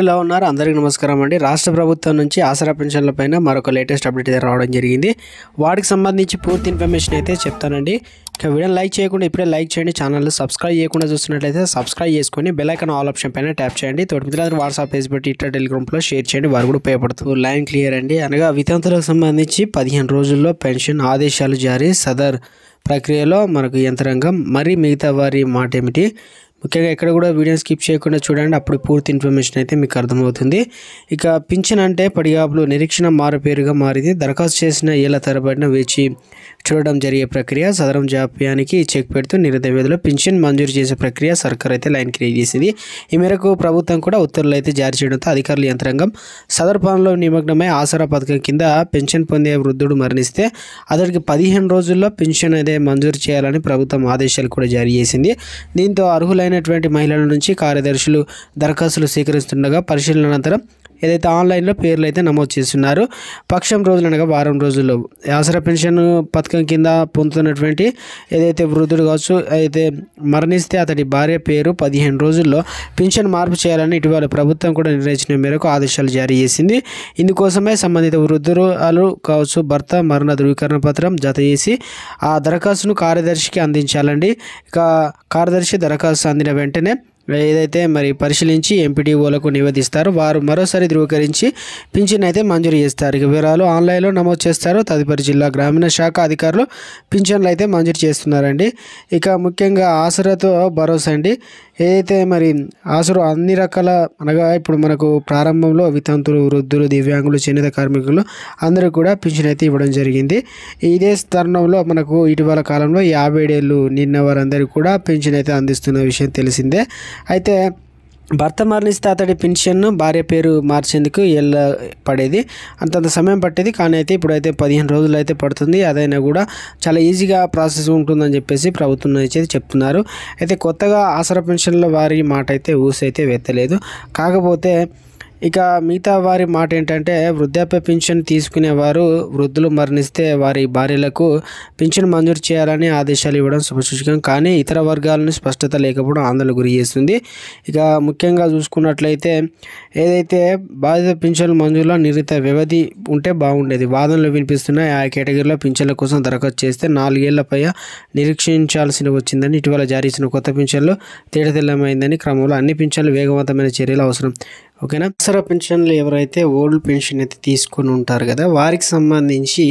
ఎలా ఉన్నారు అందరికీ నమస్కారం అండి రాష్ట్ర ప్రభుత్వం నుంచి ఆసరా పెన్షన్లపైన మరొక లేటెస్ట్ అప్డేట్ అయితే రావడం జరిగింది వాటికి సంబంధించి పూర్తి ఇన్ఫర్మేషన్ అయితే చెప్తానండి ఇక వీడియో లైక్ చేయకుండా ఇప్పుడే లైక్ చేయండి ఛానల్ సబ్స్క్రైబ్ చేయకుండా చూస్తున్నట్లయితే సబ్స్క్రైబ్ చేసుకొని బెలైకన్ ఆల్ ఆప్షన్ పైన ట్యాప్ చేయండి తోటి మిత్రులందరూ వాట్సాప్ పేజ్ పెట్టి ఇట్లా షేర్ చేయండి వారు కూడా ఉపయోగపడుతుంది లైన్ క్లియర్ అండి అనగా వితంతులకు సంబంధించి పదిహేను రోజుల్లో పెన్షన్ ఆదేశాలు జారీ సదర్ ప్రక్రియలో మనకు యంత్రాంగం మరి మిగతా వారి మాట ఏమిటి ముఖ్యంగా ఎక్కడ కూడా వీడియోని స్కిప్ చేయకుండా చూడండి అప్పుడు పూర్తి ఇన్ఫర్మేషన్ అయితే మీకు అర్థమవుతుంది ఇక పింఛన్ అంటే పడిగాపులు నిరీక్షణ మారు పేరుగా మారింది దరఖాస్తు చేసిన ఏళ్ల తరబడిన వేచి చూడడం జరిగే ప్రక్రియ సదరం జాప్యానికి చెక్ పెడుతూ నిరుద్యోగులు పింఛన్ మంజూరు చేసే ప్రక్రియ సర్కార్ అయితే లైన్ క్రియేట్ చేసింది ఈ మేరకు ప్రభుత్వం కూడా ఉత్తర్వులు అయితే జారీ చేయడంతో అధికారుల యంత్రాంగం సదర్ పనుల్లో నిమగ్నమై ఆసరా పథకం కింద పెన్షన్ పొందే వృద్ధుడు మరణిస్తే అతడికి పదిహేను రోజుల్లో పెన్షన్ అయితే మంజూరు చేయాలని ప్రభుత్వం ఆదేశాలు కూడా జారీ చేసింది దీంతో అర్హులైన అర్హులైనటువంటి మహిళల నుంచి కార్యదర్శులు దరఖాస్తులు స్వీకరిస్తుండగా పరిశీలన అనంతరం ఏదైతే ఆన్లైన్లో పేర్లు అయితే నమోదు చేస్తున్నారు పక్షం రోజులు అనగా వారం రోజుల్లో ఆసరా పెన్షన్ పథకం కింద పొందుతున్నటువంటి ఏదైతే వృద్ధుడు కావచ్చు అయితే మరణిస్తే అతడి భార్య పేరు పదిహేను రోజుల్లో పెన్షన్ మార్పు చేయాలని ఇటీవల ప్రభుత్వం కూడా నిర్ణయించిన మేరకు ఆదేశాలు జారీ చేసింది ఇందుకోసమే సంబంధిత వృద్ధురాలు కావచ్చు భర్త మరణ ధృవీకరణ పత్రం జత చేసి ఆ దరఖాస్తును కార్యదర్శికి అందించాలండి ఇక కార్యదర్శి దరఖాస్తు అందిన వెంటనే ఏదైతే మరి పరిశీలించి ఎంపీడీఓలకు నివేదిస్తారు వారు మరోసారి ధృవీకరించి పింఛన్ అయితే మంజూరు చేస్తారు వివరాలు ఆన్లైన్లో నమోదు చేస్తారు తదుపరి జిల్లా గ్రామీణ శాఖ అధికారులు పింఛన్లు అయితే మంజూరు చేస్తున్నారండి ఇక ముఖ్యంగా ఆసరాతో భరోసా అండి ఏదైతే మరి ఆసరు అన్ని రకాల అనగా ఇప్పుడు మనకు ప్రారంభంలో వితంతులు వృద్ధులు దివ్యాంగులు చేనేత కార్మికులు అందరూ కూడా పింఛన్ అయితే ఇవ్వడం జరిగింది ఇదే తరుణంలో మనకు ఇటీవల కాలంలో యాభై ఏళ్ళు నిన్న వారందరూ కూడా పింఛన్ అయితే అందిస్తున్న విషయం తెలిసిందే అయితే భర్త మరణిస్తే అతడి పెన్షన్ను భార్య పేరు మార్చేందుకు ఎల్ల పడేది అంతంత సమయం పట్టేది కానీ అయితే ఇప్పుడైతే పదిహేను రోజులు అయితే పడుతుంది అదైనా కూడా చాలా ఈజీగా ప్రాసెస్ ఉంటుందని చెప్పేసి ప్రభుత్వం అయితే చెప్తున్నారు అయితే కొత్తగా ఆసరా పెన్షన్ల వారి మాట అయితే ఊసైతే వెత్తలేదు కాకపోతే ఇక మిగతా వారి మాట ఏంటంటే వృద్ధాప్య పింఛన్ తీసుకునేవారు వృద్ధులు మరణిస్తే వారి భార్యలకు పింఛన్ మంజూరు చేయాలని ఆదేశాలు ఇవ్వడం శుభసూచకం కానీ ఇతర వర్గాలను స్పష్టత లేకపోవడం ఆందోళన గురి చేస్తుంది ఇక ముఖ్యంగా చూసుకున్నట్లయితే ఏదైతే బాధిత పింఛన్ మంజూరులో నిర్ణీత వ్యవధి ఉంటే బాగుండేది వాదనలు వినిపిస్తున్నాయి ఆ కేటగిరీలో పింఛన్ల కోసం దరఖాస్తు చేస్తే నాలుగేళ్లపై నిరీక్షించాల్సి వచ్చిందని ఇటీవల జారీ చేసిన కొత్త పింఛన్లు తేటతెల్లమైందని క్రమంలో అన్ని పింఛన్లు వేగవంతమైన చర్యలు అవసరం ఓకేనా అవసర పెన్షన్లు ఎవరైతే ఓల్డ్ పెన్షన్ అయితే తీసుకొని ఉంటారు కదా వారికి సంబంధించి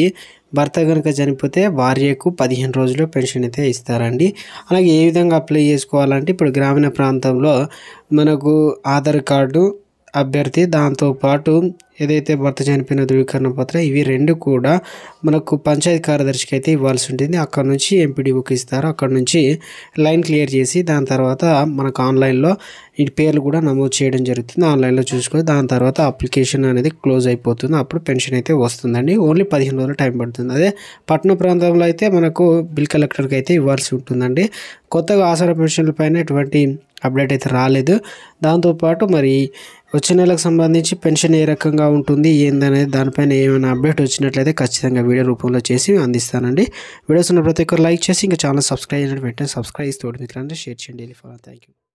భర్త కనుక చనిపోతే భార్యకు పదిహేను రోజులు పెన్షన్ అయితే ఇస్తారండి అలాగే ఏ విధంగా అప్లై చేసుకోవాలంటే ఇప్పుడు గ్రామీణ ప్రాంతంలో మనకు ఆధార్ కార్డు అభ్యర్థి దాంతోపాటు ఏదైతే భర్త చనిపోయిన ధృవీకరణ పత్రం ఇవి రెండు కూడా మనకు పంచాయతీ కార్యదర్శికి అయితే ఇవ్వాల్సి ఉంటుంది అక్కడ నుంచి ఎంపీడీఓకి ఇస్తారు అక్కడ నుంచి లైన్ క్లియర్ చేసి దాని తర్వాత మనకు ఆన్లైన్లో ఈ పేర్లు కూడా నమోదు చేయడం జరుగుతుంది ఆన్లైన్లో చూసుకొని దాని తర్వాత అప్లికేషన్ అనేది క్లోజ్ అయిపోతుంది అప్పుడు పెన్షన్ అయితే వస్తుందండి ఓన్లీ పదిహేను రోజులు టైం పడుతుంది అదే పట్టణ ప్రాంతంలో అయితే మనకు బిల్ కలెక్టర్కి అయితే ఇవ్వాల్సి ఉంటుందండి కొత్తగా ఆసరా పెన్షన్ల పైన ఎటువంటి అప్డేట్ అయితే రాలేదు దాంతోపాటు మరి వచ్చే నెలకు సంబంధించి పెన్షన్ ఏ రకంగా ఉంటుంది ఏందనేది దానిపైన ఏమైనా అప్డేట్ వచ్చినట్లయితే ఖచ్చితంగా వీడియో రూపంలో చేసి అందిస్తానండి వీడియోస్ ఉన్న ప్రతి ఒక్కరు లైక్ చేసి ఇంకా ఛానల్ సబ్స్క్రైబ్ చేయడం పెట్టండి సబ్స్క్రైబ్ చేసి తోటి మిత్రులందరూ షేర్ చేయండి ఫాలో థ్యాంక్ యూ